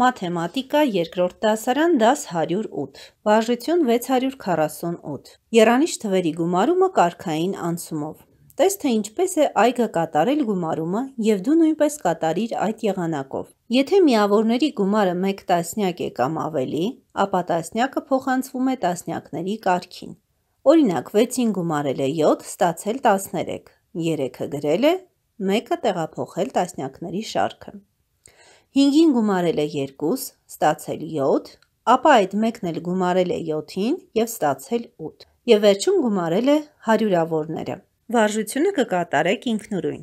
մաթեմատիկա երկրորդ դասարան դաս 108, վարժություն 648, երանիշ թվերի գումարումը կարքային անցումով։ Տես թե ինչպես է այգը կատարել գումարումը և դու նույնպես կատարիր այդ եղանակով։ Եթե միավորների գումարը մեկ տասնյակ է կամ ավելի, ապա տասնյակը փոխանցվում է տասնյակների կարգին։ Օրինակ 6-ին գումարել է 7, ստացել 13, 3-ը գրել է, 1-ը տեղափոխել տասնյակների շարքը։ 5-ին գումարել է 2, ստացել 7, ապա այդ մեկն էլ գումարել է 7-ին և ստացել 8։ Եվ վերջում գումարել է հարյուրավորները։ Վարժությունը կկատարեք ինքնուրույն։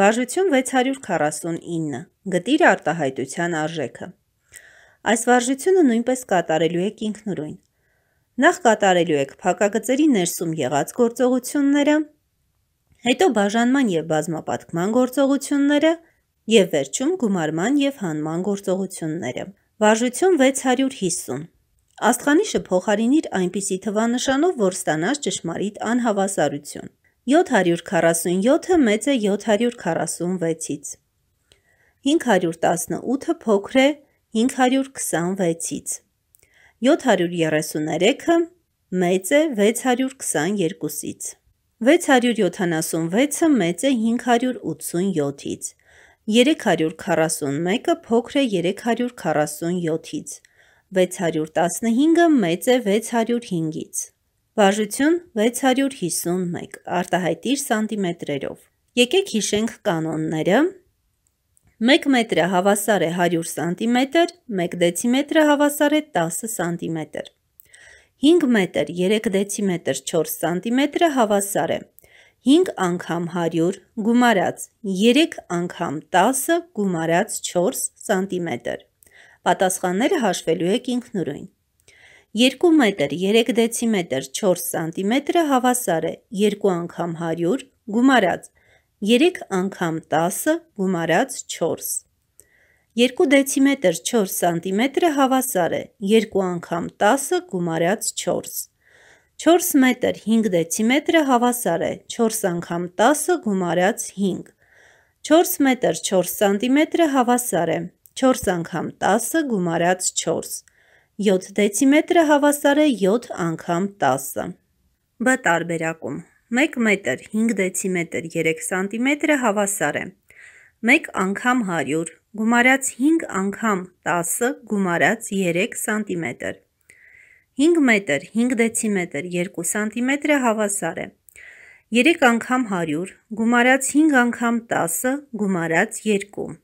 Վարժություն 649։ Գտիր արտահայտության արժեքը։ Այս վարժությունը նույնպես կատարելու եք ինքնուրույն։ Նախ կատարելու եք փակագծերի ներսում եղած գործողությունները, հետո բաժանման և բազմապատկման գործողությունները, եւ վերջում գումարման եւ հանման գործողությունները։ Վարժություն 650 Աստղանիշը փոխարինիր այնպիսի թվանշանով, որ ստանաս ճշմարիտ անհավասարություն։ 747-ը մեծ է 746-ից։ 518-ը փոքր է 526-ից։ 733-ը մեծ է 622-ից։ 676-ը մեծ է 587-ից։ 341-ը փոքր է 347-ից, 615-ը մեծ է 605-ից։ Վաժություն 651, արտահայտիր սանտիմետրերով։ Եկեք հիշենք կանոնները։ 1 մետրը հավասար է 100 սանտիմետր, 1 դեցիմետրը հավասար է 10 սանտիմետր։ 5 մետր, 3 դեցիմետր, 4 սանտիմետրը հավասար է 1 5 անգամ 100 գումարած 3 անգամ 10 գումարած 4 սանտիմետր։ Պատասխանները հաշվելու եք ինքնուրույն։ 2 մետր, 3 դեցիմետր, 4 սանտիմետրը հավասար է 2 անգամ 100 գումարած 3 անգամ 10 գումարած 4։ 2 դեցիմետր 4 սանտիմետրը հավասար է 2 անգամ 10 գումարած 4։ 4 մետր 5 դեցիմետրը հավասար է 4 անգամ 10 գումարած 5։ 4 մետր 4 սանտիմետրը հավասար է 4 անգամ 10 գումարած 4։ 7 դեցիմետրը հավասար է 7 անգամ 10-ը։ Բ տարբերակում 1 մետր 5 դեցիմետր 3 սանտիմետրը հավասար է 1 անգամ 100 գումարած 5 անգամ 10 գումարած 3 սանտիմետր։ 5 մետր, 5 դեցիմետր, 2 սանտիմետրը հավասար է։ 3 անգամ 100, գումարած 5 անգամ 10, գումարած 2։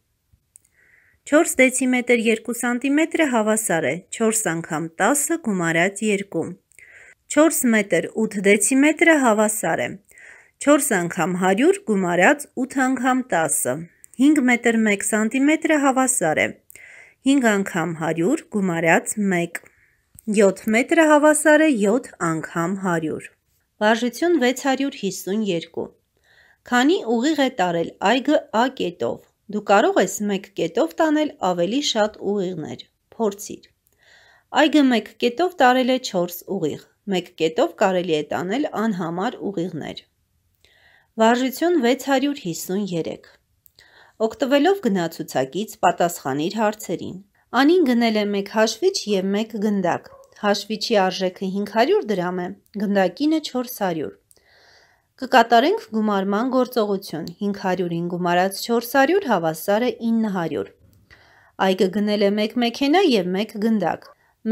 4 դեցիմետր 2 սանտիմետրը հավասար է 4 անգամ 10 գումարած 2։ 4 մետր 8 դեցիմետրը հավասար է 4 անգամ 100 գումարած 8 անգամ 10։ 5 մետր 1 սանտիմետրը հավասար է 5 անգամ 100 գումարած 1։ 7 մետրը հավասար է 7 անգամ 100։ Վարժություն 652։ Քանի ուղիղ է տարել այգը A կետով։ Դու կարող ես 1 կետով տանել ավելի շատ ուղիղներ։ Փորձիր։ Այգը 1 կետով տարել է 4 ուղիղ։ 1 կետով կարելի է տանել անհամար ուղիղներ։ Վարժություն 653։ Օգտվելով գնացուցակից պատասխանիր հարցերին։ Անին գնել է 1 հաշվիչ եւ 1 գնդակ։ Հաշվիչի արժեքը 500 դրամ է, գնդակինը 400։ Կկատարենք գումարման գործողություն, 500-ին գումարած 400 հավասար է 900։ Այգը գնել է մեկ մեկենա և մեկ գնդակ։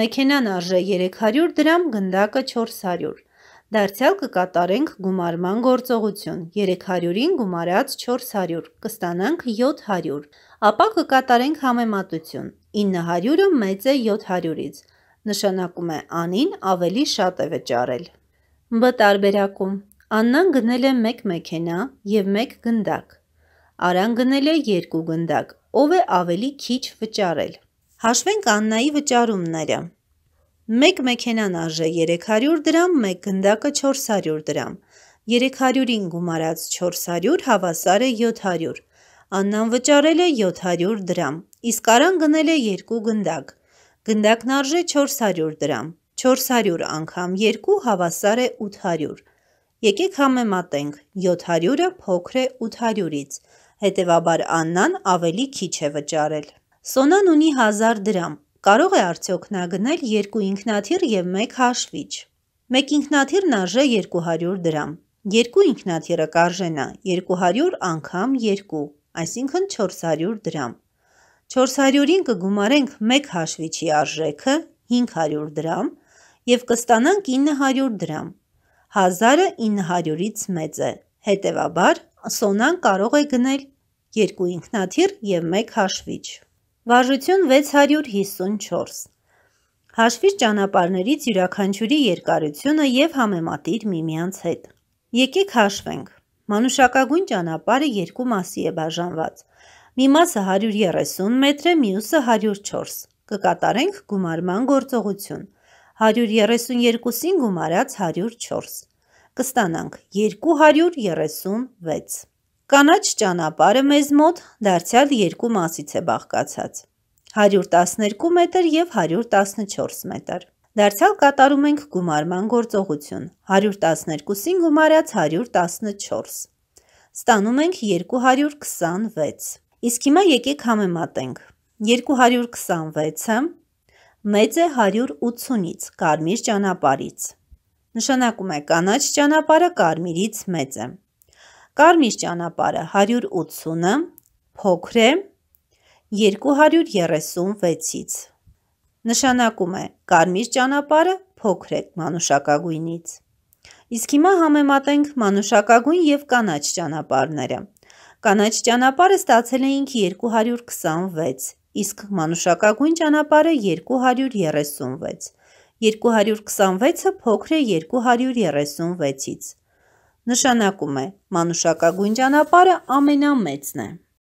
Մեկենան արժե 300 դրամ, գնդակը 400։ Դարձյալ կկատարենք գումարման գործողություն, 300-ին գումարած 400, կստանանք 700, ապա կկատարենք համեմատություն, 900-ը մեծ է 700-ից, նշանակում է անին ավելի շատ է վճարել։ Բ տարբերակում Աննան գնել է մեկ մեքենա և մեկ գնդակ։ Արան գնել է երկու գնդակ, ով է ավելի քիչ վճարել։ Հաշվենք Աննայի վճարումները։ Մեկ մեքենան արժե 300 դրամ, մեկ գնդակը 400 դրամ։ 300-ին գումարած 400 հավասար է 700։ Աննան վճարել է 700 դրամ, իսկ Արան գնել է երկու գնդակ։ Գնդակն արժե 400 դրամ, 400 անգամ 2 հավասար է 800։ Եկեք համեմատենք, 700-ը փոքր է 800-ից, հետևաբար Աննան ավելի քիչ է վճարել։ Սոնան ունի 1000 դրամ, կարող է արդյոք նա գնել 2 ինքնաթիռ եւ 1 հաշվիչ։ 1 ինքնաթիռն արժե 200 դրամ, 2 ինքնաթիռը կարժենա 200 անգամ 2, այսինքն 400 դրամ։ 400-ին կգումարենք 1 հաշվիչի արժեքը 500 դրամ և կստանանք 900 դրամ։ 1000-ը 900-ից մեծ է, հետևաբար Սոնան կարող է գնել 2 ինքնաթիռ և 1 հաշվիչ։ Վարժություն 654 Հաշվիչ ճանապարհներից յուրաքանչյուրի երկարությունը և համեմատիր միմյանց հետ։ Եկեք հաշվենք։ Մանուշակագույն ճանապարհը երկու մասի է բաժանված։ Մի մասը 130 մետր է, մյուսը 104։ Կկատարենք գումարման գործողություն։ 132-ին գումարած 104։ Կստանանք 236։ Կանաչ ճանապարհը մեզ մոտ դարձյալ երկու մասից է բաղկացած։ 112 մետր եւ 114 մետր։ Դարձյալ կատարում ենք գումարման գործողություն։ 112-ին գումարած 114։ Ստանում ենք 226։ Իսկ հիմա եկեք համեմատենք։ 226-ը մեծ է 180-ից, կարմիր ճանապարից։ Նշանակում է կանաչ ճանապարը կարմիրից մեծ է։ Կարմիր ճանապարը 180-ը փոքր է 236-ից։ Նշանակում է կարմիր ճանապարը փոքր է մանուշակագույնից։ Իսկ հիմա համեմատենք մանուշակագույն և կանաչ ճանապարհները։ Կանաչ ճանապարհը ստացել էինք 226, իսկ մանուշակագույն ճանապարհը 236։ 226-ը փոքր է 236-ից։ Նշանակում է, մանուշակագույն ճանապարհը ամենամեծն է։